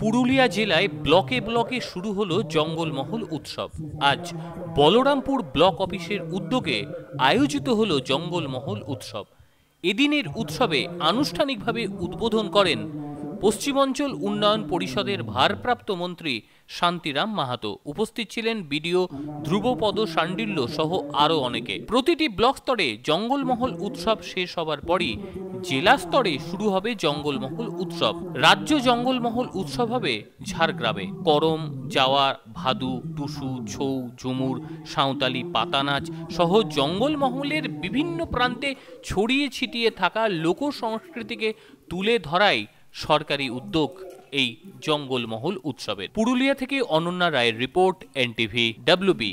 পুরুলিয়া জেলায় ব্লকে ব্লকে শুরু হলো জঙ্গলমহল উৎসব আজ বলরামপুর ব্লক অফিসের উদ্যোগে আয়োজিত হলো জঙ্গলমহল উৎসব এদিনের উৎসবে আনুষ্ঠানিকভাবে উদ্বোধন করেন পশ্চিমাঞ্চল উন্নয়ন পরিষদের ভারপ্রাপ্ত মন্ত্রী শান্তিরাম মাহাতো উপস্থিত ছিলেন বিডিও ধ্রুবপদ সাণ্ডিল্য সহ আরও অনেকে প্রতিটি ব্লক স্তরে জঙ্গলমহল উৎসব শেষ হবার পরই জেলা স্তরে শুরু হবে জঙ্গলমহল উৎসব রাজ্য জঙ্গলমহল উৎসব হবে ঝাড়গ্রামে করম জাওয়ার ভাদু টুসু ছৌ ঝুমুর সাঁওতালি পাতানাচ সহ জঙ্গলমহলের বিভিন্ন প্রান্তে ছড়িয়ে ছিটিয়ে থাকা লোক সংস্কৃতিকে তুলে ধরাই সরকারি উদ্যোগ এই জঙ্গলমহল উৎসবের পুরুলিয়া থেকে অনন্যা রায়ের রিপোর্ট এনটিভি ডাব্লিউবি